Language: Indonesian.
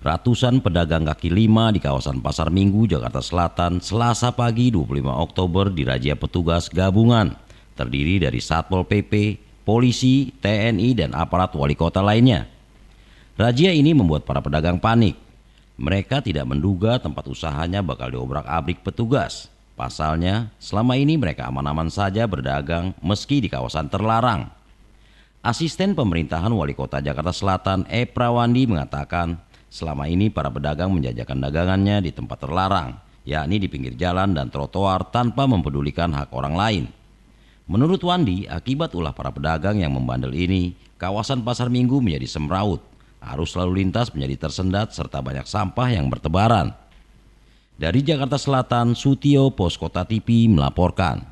Ratusan pedagang kaki lima di kawasan Pasar Minggu, Jakarta Selatan, Selasa pagi 25 Oktober dirajia petugas gabungan. Terdiri dari Satpol PP, polisi, TNI, dan aparat wali kota lainnya. Rajia ini membuat para pedagang panik. Mereka tidak menduga tempat usahanya bakal diobrak-abrik petugas. Pasalnya, selama ini mereka aman-aman saja berdagang meski di kawasan terlarang. Asisten Pemerintahan Wali Kota Jakarta Selatan, E. Prawandi, mengatakan Selama ini para pedagang menjajakan dagangannya di tempat terlarang, yakni di pinggir jalan dan trotoar tanpa mempedulikan hak orang lain. Menurut Wandi, akibat ulah para pedagang yang membandel ini, kawasan pasar minggu menjadi semraut. Arus lalu lintas menjadi tersendat serta banyak sampah yang bertebaran. Dari Jakarta Selatan, Sutio Poskota TV melaporkan.